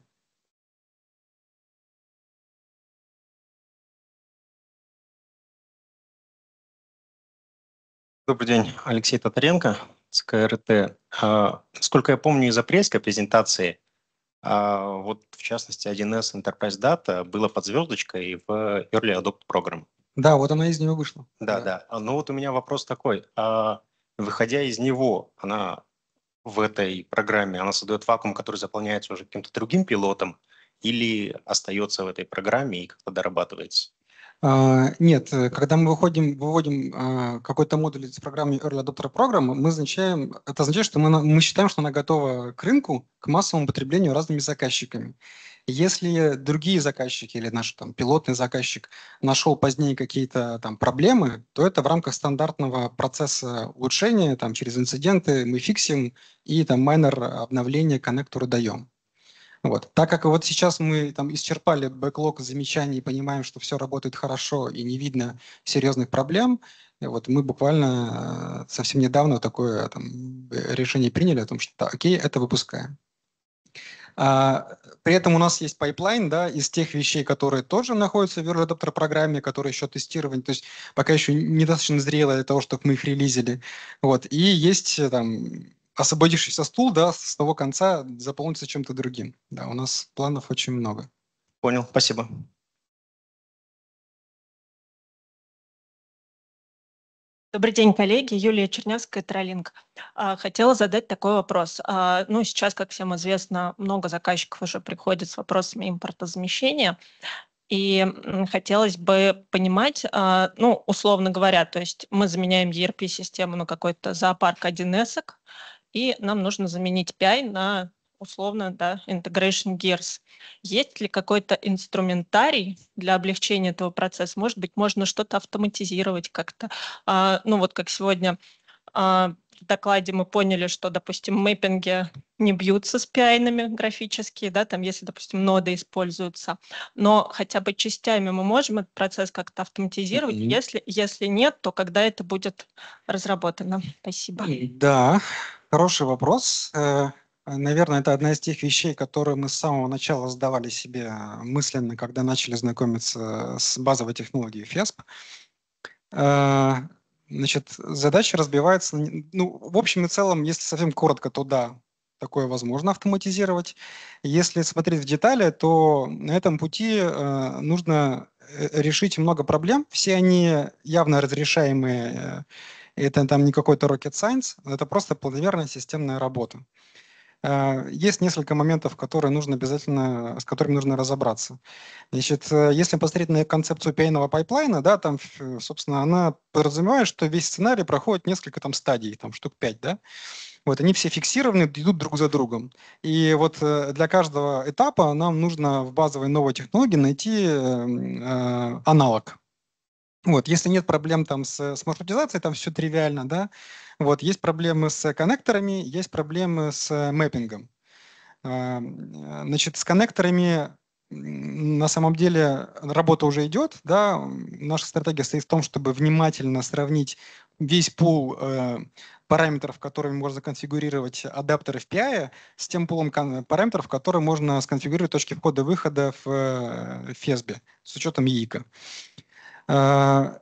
[SPEAKER 1] Добрый день, Алексей Татаренко, ЦК а, Сколько, я помню из апрельской презентации,
[SPEAKER 3] а, вот в частности 1С Enterprise Data было под звездочкой в Early Adopt
[SPEAKER 2] Program. Да, вот она из него вышла. Да, да. да. А, Но ну вот у меня вопрос такой. А, выходя из него, она в этой программе, она создает вакуум, который заполняется уже каким-то
[SPEAKER 3] другим пилотом, или остается в этой программе и как-то дорабатывается?
[SPEAKER 2] А, нет, э, когда мы выходим, выводим а, какой-то модуль из программы Early Adopter Program, мы означаем, это означает, что мы, мы считаем, что она готова к рынку, к массовому потреблению разными заказчиками. Если другие заказчики или наш там, пилотный заказчик нашел позднее какие-то там проблемы, то это в рамках стандартного процесса улучшения, там, через инциденты мы фиксим и там майнер обновления коннектору даем. Вот. Так как вот сейчас мы там исчерпали бэклог замечаний, понимаем, что все работает хорошо и не видно серьезных проблем, э, вот мы буквально э, совсем недавно такое э, там, решение приняли о том, что да, окей, это выпускаем. А, при этом у нас есть пайплайн да, из тех вещей, которые тоже находятся в Early Adopter программе, которые еще тестирование, то есть пока еще недостаточно зрело для того, чтобы мы их релизили. Вот. И есть там освободившийся стул, да, с того конца заполнится чем-то другим. Да,
[SPEAKER 1] у нас планов очень много. Понял, спасибо. Добрый день, коллеги. Юлия Чернявская, Троллинг. А, хотела задать такой вопрос. А, ну, сейчас, как всем известно, много заказчиков
[SPEAKER 4] уже приходит с вопросами импортозамещения. И хотелось бы понимать, а, ну, условно говоря, то есть мы заменяем ERP-систему на какой-то зоопарк 1С, и нам нужно заменить PI на условно, да, integration gears. Есть ли какой-то инструментарий для облегчения этого процесса? Может быть, можно что-то автоматизировать как-то. А, ну вот как сегодня а, в докладе мы поняли, что, допустим, мэппинги не бьются с пиайнами графические, да, там, если, допустим, ноды используются, но хотя бы частями мы можем этот процесс как-то автоматизировать, mm-hmm. если, если нет, то когда это будет разработано? Спасибо.
[SPEAKER 2] Да, хороший вопрос. Э, наверное, это одна из тех вещей, которые мы с самого начала задавали себе э, мысленно, когда начали знакомиться с базовой технологией FESP. Э, Значит, задача разбивается, ну, в общем и целом, если совсем коротко, то да, такое возможно автоматизировать. Если смотреть в детали, то на этом пути э, нужно э, решить много проблем. Все они явно разрешаемые. Э, это там не какой-то rocket science, это просто планомерная системная работа. Э, Э, есть несколько моментов, которые нужно обязательно, с которыми нужно разобраться. Значит, э, если посмотреть на концепцию пианого пайплайна, да, там, э, собственно, она подразумевает, что весь сценарий проходит несколько там стадий, там штук пять, да. Вот, они все фиксированы, идут друг за другом. И вот для каждого этапа нам нужно в базовой новой технологии найти эм, э, аналог. Вот, если нет проблем там с, с маршрутизацией, там все тривиально, да, вот, есть проблемы с коннекторами, есть проблемы с э, мэппингом. А, э, значит, с коннекторами на самом деле работа уже идет. Да? Наша стратегия состоит в том, чтобы внимательно сравнить весь пул э, параметров, которыми можно конфигурировать адаптеры FPI, с тем пулом параметров, которые можно сконфигурировать точки входа-выхода в э, FESB с учетом яика. А,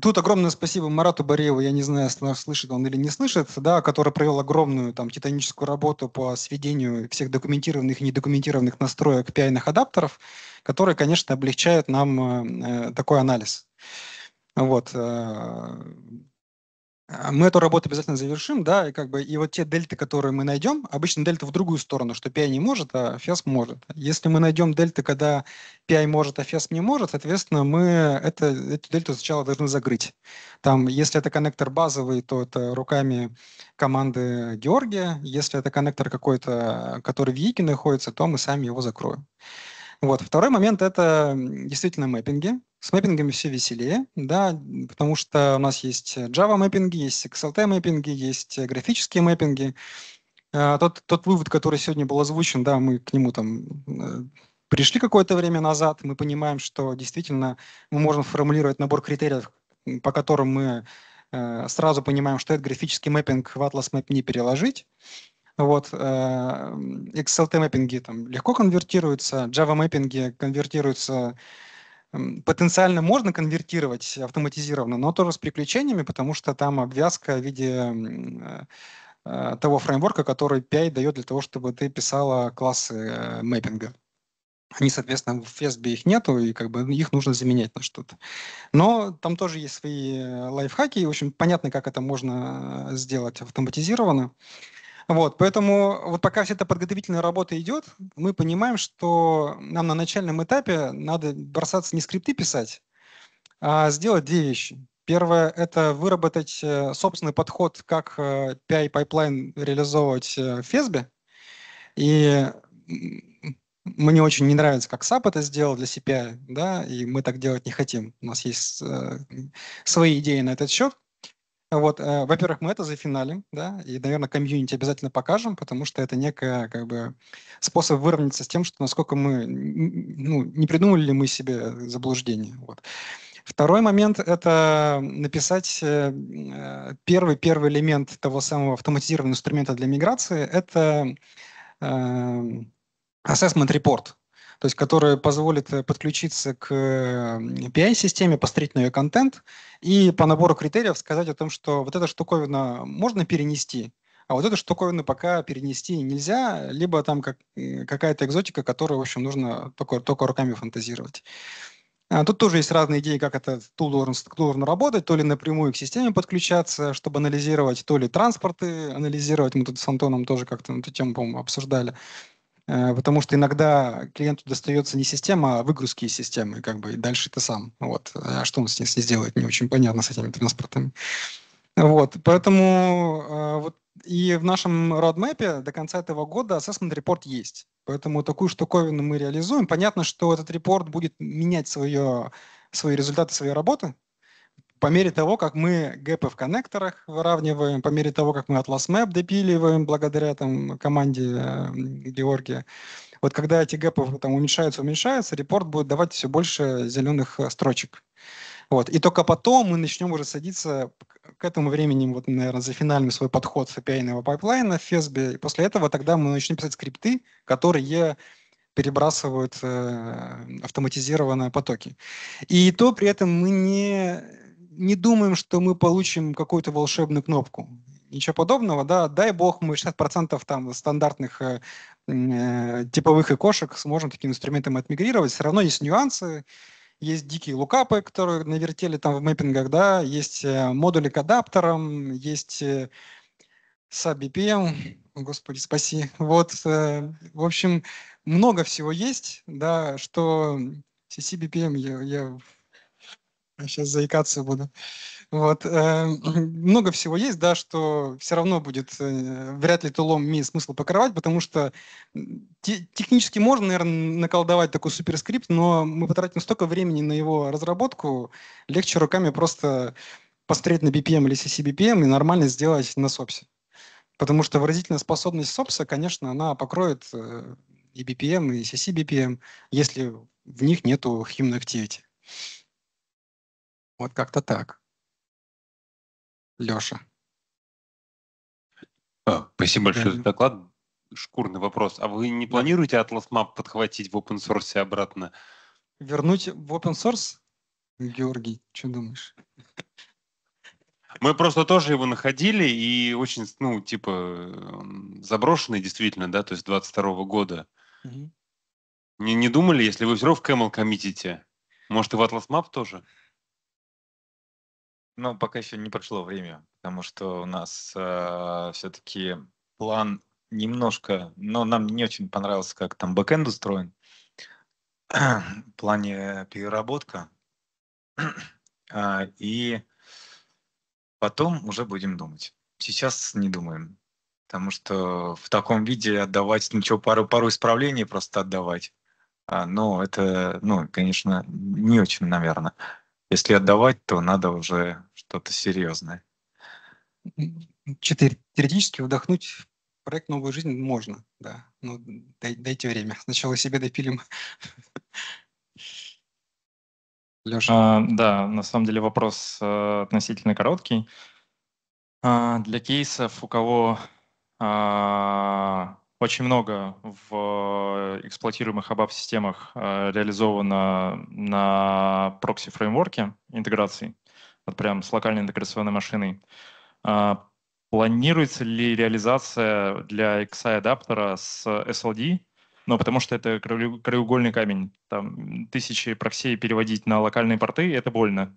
[SPEAKER 2] Тут огромное спасибо Марату Барееву, я не знаю, слышит он или не слышит, да, который провел огромную там титаническую работу по сведению всех документированных и недокументированных настроек pi адаптеров, которые, конечно, облегчают нам э, такой анализ. Вот. Э, а, мы эту работу обязательно завершим, да, и как бы и вот те дельты, которые мы найдем, обычно дельта в другую сторону, что PI не может, а FES может. Если мы найдем дельты, когда PI может, а FES не может, соответственно, мы это, эту дельту сначала должны закрыть. Там, если это коннектор базовый, то это руками команды Георгия. Если это коннектор какой-то, который в ЯИКе находится, то мы сами его закроем. Вот. Второй момент — это действительно мэппинги. С мэппингами все веселее, да, потому что у нас есть Java мэппинги, есть XLT мэппинги, есть графические мэппинги. А, тот, тот вывод, который сегодня был озвучен, да, мы к нему там э, пришли какое-то время назад, мы понимаем, что действительно мы можем формулировать набор критериев, по которым мы э, сразу понимаем, что этот графический мэппинг в Atlas Map не переложить. Вот, э, XLT-мэппинги там легко конвертируются, Java-мэппинги конвертируются потенциально можно конвертировать автоматизированно, но тоже с приключениями, потому что там обвязка в виде э, э, того фреймворка, который PI дает для того, чтобы ты писала классы э, мэппинга. Они, соответственно, в FESB их нету, и как бы ну, их нужно заменять на что-то. Но там тоже есть свои лайфхаки, и очень понятно, как это можно сделать автоматизированно. Вот, поэтому вот пока вся эта подготовительная работа идет, мы понимаем, что нам на начальном этапе надо бросаться не скрипты писать, а сделать две вещи. Первое – это выработать э, собственный подход, как PI-пайплайн э, реализовывать э, в Фесбе. И мне очень не нравится, как SAP а это сделал для CPI, да, и мы так делать не хотим. У нас есть свои идеи на этот счет, вот, э, во-первых, мы это зафиналим, да, и, наверное, комьюнити обязательно покажем, потому что это некая, как бы, способ выровняться с тем, что насколько мы, ну, не придумали ли мы себе заблуждение, вот. Второй момент – это написать э, э, первый, первый элемент того самого автоматизированного инструмента для миграции – это эм, assessment report, то есть которая позволит э, подключиться к API-системе, э, посмотреть на ее контент и по набору критериев сказать о том, что вот эта штуковина можно перенести, а вот эту штуковину пока перенести нельзя, либо там как, э, какая-то экзотика, которую, в общем, нужно только, только руками фантазировать. А тут тоже есть разные идеи, как этот тул должен, должен работать, то ли напрямую к системе подключаться, чтобы анализировать, то ли транспорты анализировать. Мы тут с Антоном тоже как-то эту тему, по-моему, обсуждали. Э, потому что иногда клиенту достается не система, а выгрузки из системы, как бы, и дальше ты сам. Вот. А что он с ней сделает, не очень понятно с этими транспортами. Вот, поэтому э, вот и в нашем родмэпе до конца этого года assessment репорт есть. Поэтому такую штуковину мы реализуем. Понятно, что этот репорт будет менять свое, свои результаты своей работы, по мере того, как мы гэпы в коннекторах выравниваем, по мере того, как мы Atlas Map допиливаем благодаря там, команде э, Георгия, вот когда эти гэпы там, уменьшаются, уменьшаются, репорт будет давать все больше зеленых э, строчек. Вот. И только потом мы начнем уже садиться к этому времени, вот, наверное, за финальный свой подход с API-ного пайплайна в Фесбе. И после этого тогда мы начнем писать скрипты, которые перебрасывают э, автоматизированные потоки. И то при этом мы не не думаем, что мы получим какую-то волшебную кнопку. Ничего подобного, да, дай бог, мы 60% там стандартных э, э типовых икошек сможем таким инструментом отмигрировать. Все равно есть нюансы, есть дикие лукапы, которые навертели там в мэппингах, да, есть э, модули к адаптерам, есть SAP э, BPM, а господи, спаси. Вот, э, в общем, много всего есть, да, что CC BPM а я, я сейчас заикаться буду. Вот. Э, много всего есть, да, что все равно будет э, вряд ли тулом имеет смысл покрывать, потому что технически можно, наверное, наколдовать такой суперскрипт, но мы потратим столько времени на его разработку, легче руками просто посмотреть на BPM или CCBPM и нормально сделать на сопсе. Потому что выразительная способность сопса, конечно, она покроет э, и BPM, и CCBPM, если в них нету human activity.
[SPEAKER 1] Вот как-то так. Леша. А, спасибо большое Я... за доклад. Шкурный вопрос. А вы не планируете Atlas
[SPEAKER 4] Map подхватить в open source обратно?
[SPEAKER 2] Вернуть в open source? Георгий, что думаешь?
[SPEAKER 4] Мы просто тоже его находили и очень, ну, типа, заброшенный действительно, да, то есть 22 -го года. Угу. Не, не думали, если вы все равно в Camel коммитите, может и в Atlas Map тоже?
[SPEAKER 3] Ну, пока еще не прошло время, потому что у нас э, все-таки план немножко, но нам не очень понравился, как там бэкэнд устроен в плане переработка. А, и потом уже будем думать. Сейчас не думаем, потому что в таком виде отдавать, ничего, ну, пару, пару исправлений просто отдавать, а, но ну, это, ну, конечно, не очень, наверное. Если отдавать, то надо уже что-то серьезное.
[SPEAKER 2] Четыре. Теоретически вдохнуть проект «Новую жизнь» можно, да. Но дай, дайте время. Сначала себе допилим. Леша. А,
[SPEAKER 3] да, на самом деле вопрос а, относительно короткий. А, для кейсов, у кого а, очень много в э, эксплуатируемых ABAP-системах э, реализовано на прокси-фреймворке интеграции, вот прям с локальной интеграционной машиной. Э, планируется ли реализация для XI-адаптера с SLD? Но ну, потому что это краеугольный камень. Там тысячи проксей переводить на локальные порты — это больно.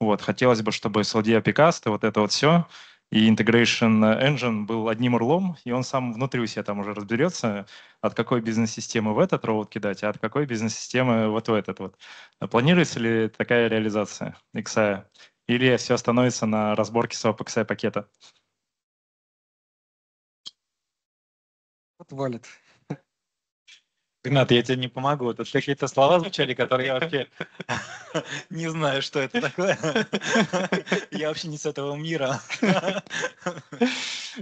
[SPEAKER 3] Вот, хотелось бы, чтобы SLD api и вот это вот все — и Integration Engine был одним урлом, и он сам внутри у себя там уже разберется, от какой бизнес-системы в этот роут кидать, а от какой бизнес-системы вот в этот вот. А планируется ли такая реализация XI? Или все остановится на разборке своего XI пакета? Вот валит. Ренат, я тебе не помогу. Тут какие-то слова звучали, которые я вообще
[SPEAKER 2] не знаю,
[SPEAKER 3] что это такое. Я вообще не с этого мира.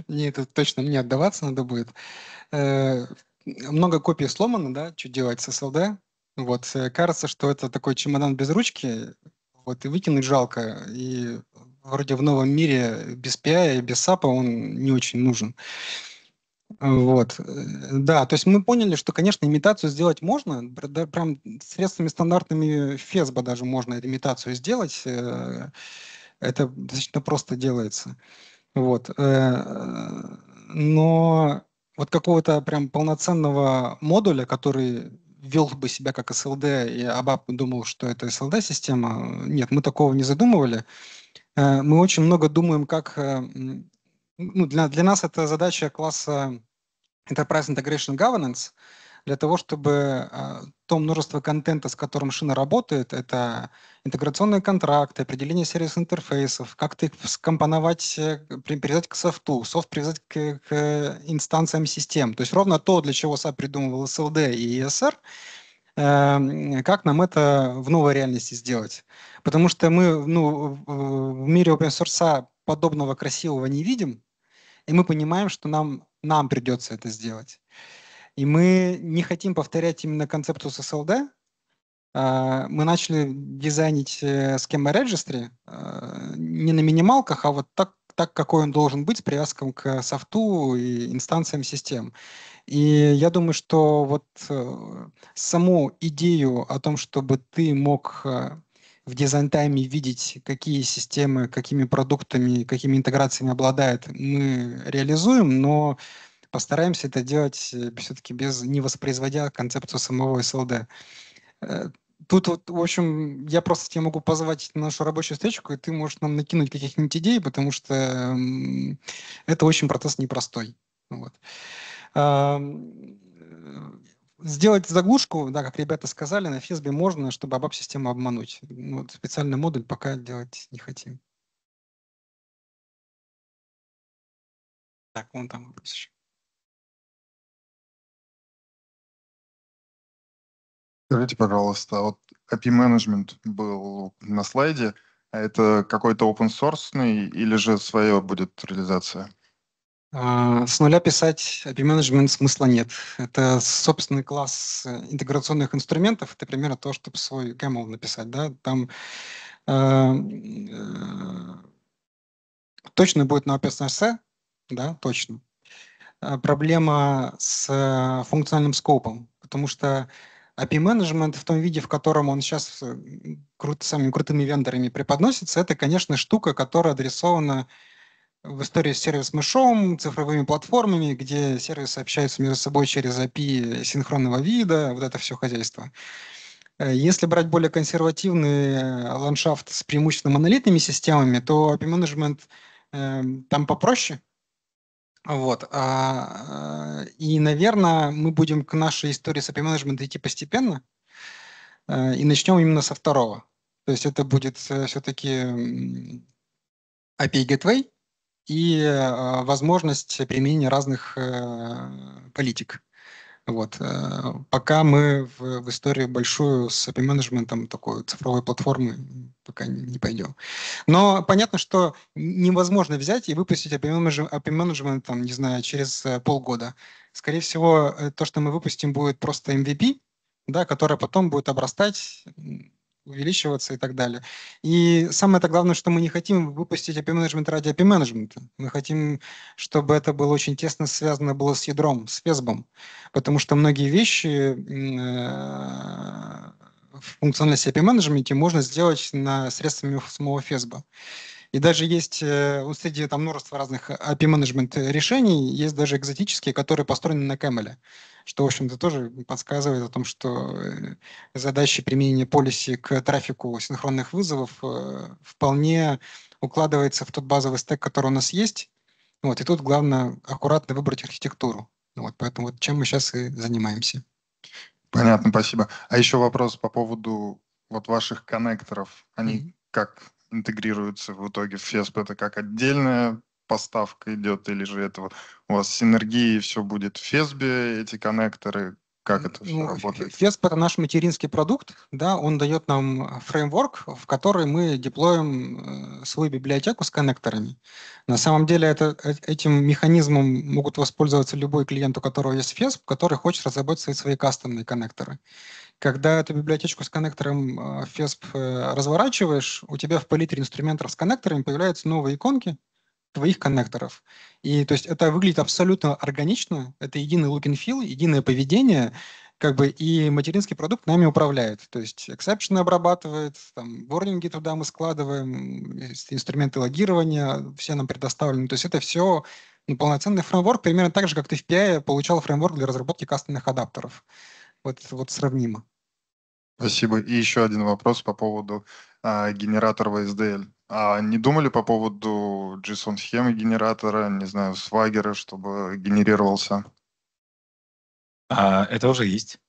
[SPEAKER 2] Не, тут точно мне отдаваться надо будет. Э, много копий сломано, да, что делать с SLD. Вот, э, кажется, что это такой чемодан без ручки, вот, и выкинуть жалко. И вроде в новом мире без PI и без SAP он не очень нужен. Uh, вот, да, то есть мы поняли, что, конечно, имитацию сделать можно, да, прям средствами стандартными ФЕСБа даже можно эту имитацию сделать, э, это достаточно просто делается, вот, э, но вот какого-то прям полноценного модуля, который вел бы себя как SLD, и ABAP думал, что это SLD-система, нет, мы такого не задумывали, э, мы очень много думаем, как ну, для, для нас это задача класса Enterprise Integration Governance, для того, чтобы э, то множество контента, с которым шина работает, это интеграционные контракты, определение сервис-интерфейсов, как-то их скомпоновать, э, привязать к софту, софт привязать к, к инстанциям систем. То есть ровно то, для чего SAP придумывал SLD и ESR, э, эм, как нам это в новой реальности сделать. Потому что мы ну, в мире open source а подобного красивого не видим, и мы понимаем, что нам, нам придется это сделать. И мы не хотим повторять именно концепцию с SLD. А, мы начали дизайнить э, схемы registry э, не на минималках, а вот так, так, какой он должен быть с привязком к софту и инстанциям систем. И я думаю, что вот э, саму идею о том, чтобы ты мог в дизайн-тайме видеть, какие системы, какими продуктами, какими интеграциями обладает, мы реализуем, но постараемся это делать э, все-таки без, не воспроизводя концепцию самого SLD. Э, тут вот, в общем, я просто тебе могу позвать на нашу рабочую встречку, и ты можешь нам накинуть каких-нибудь идей, потому что это очень процесс непростой. Вот. Э, сделать заглушку, да, как ребята сказали, на Физбе можно, чтобы ABAP-систему обмануть. Ну, вот специальный модуль
[SPEAKER 1] пока делать не хотим. Так, вон там еще. Скажите, пожалуйста, вот API менеджмент был на
[SPEAKER 4] слайде, а это какой-то open source или же свое будет реализация?
[SPEAKER 2] А, с нуля писать api менеджмент смысла нет. Это собственный класс э, интеграционных инструментов. Это примерно то, чтобы свой YAML написать. Да? Там э, э, точно будет на OpenSRC, да, точно. А, проблема с э, функциональным скопом, потому что API-менеджмент в том виде, в котором он сейчас э, крут, самыми крутыми вендорами преподносится, это, конечно, штука, которая адресована в истории с сервис-мышом, цифровыми платформами, где сервисы общаются между собой через API синхронного вида, вот это все хозяйство. Э, если брать более консервативный э, ландшафт с преимущественно монолитными системами, то API менеджмент э, там попроще. Вот. А, э, и, наверное, мы будем к нашей истории с API менеджментом идти постепенно. Э, и начнем именно со второго. То есть это будет все-таки API Gateway, и э, возможность применения разных э, политик. Вот. Э, пока мы в, в историю большую с API-менеджментом такой цифровой платформы пока не, не пойдем. Но понятно, что невозможно взять и выпустить API-менеджмент, там, не знаю, через полгода. Скорее всего, то, что мы выпустим, будет просто MVP, да, которая потом будет обрастать увеличиваться и так далее. И самое-то главное, что мы не хотим выпустить API-менеджмент ради API-менеджмента. Мы хотим, чтобы это было очень тесно связано было с ядром, с фесбом, потому что многие вещи э, в функциональности API-менеджменте можно сделать на средствами самого фесба. И даже есть э, среди там множество разных э, API-менеджмент э, решений, есть даже экзотические, которые построены на Camel, что, в общем-то, тоже подсказывает о том, что задачи применения полиси к трафику синхронных вызовов вполне укладывается в тот базовый стек, который у нас есть. Вот, и тут главное аккуратно выбрать архитектуру. Вот, поэтому вот чем мы сейчас и занимаемся. Понятно, спасибо. А еще вопрос по поводу вот ваших коннекторов. Они mm-hmm. как интегрируется в итоге в FESP? Это как отдельная поставка идет, или же это у вас синергии, все будет в FESB, эти коннекторы, как это все ну, работает? FESP — это наш материнский продукт, да, он дает нам фреймворк, в который мы деплоим э, свою библиотеку с коннекторами. На самом деле это, э, этим механизмом могут воспользоваться любой клиент, у которого есть FESP, который хочет разработать свои, свои кастомные коннекторы. Когда эту библиотечку с коннектором а, FESP э, разворачиваешь, у тебя в палитре инструментов с коннекторами появляются новые иконки твоих коннекторов. И то есть это выглядит абсолютно органично, это единый look and feel, единое поведение, как бы и материнский продукт нами управляет. То есть эксепшены обрабатывает, там, ворнинги туда мы складываем, инструменты логирования все нам предоставлены. То есть это все ну, полноценный фреймворк, примерно так же, как ты в PI получал фреймворк для разработки кастомных адаптеров. Вот, вот сравнимо.
[SPEAKER 4] Спасибо. И еще один вопрос по поводу а, генератора SDL. А не думали по поводу JSON-схемы генератора, не знаю,
[SPEAKER 1] свагера, чтобы генерировался? А, это уже есть.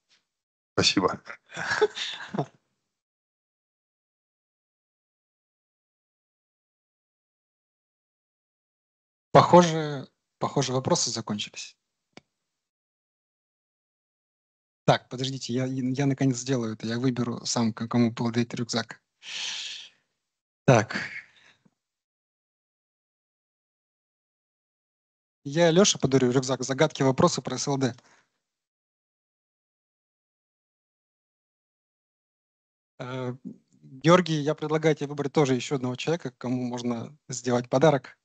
[SPEAKER 1] Спасибо. Похоже, похоже, вопросы закончились. Так, подождите, я, я наконец сделаю это. Я выберу сам, кому поладеть рюкзак. Так. Я Леша подарю рюкзак. Загадки, вопросы про СЛД. Э, Георгий, я предлагаю тебе выбрать тоже еще одного человека, кому можно сделать подарок.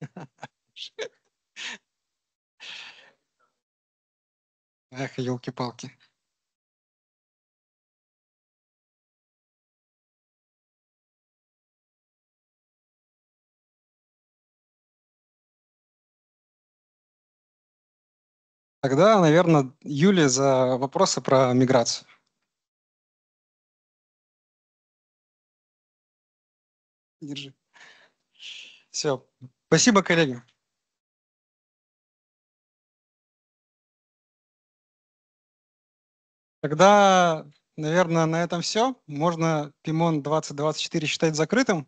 [SPEAKER 1] Эх, елки-палки. Тогда, наверное, Юле за вопросы про миграцию. Держи. Все. Спасибо, коллеги. Тогда, наверное, на этом все. Можно Пимон 2024 считать закрытым.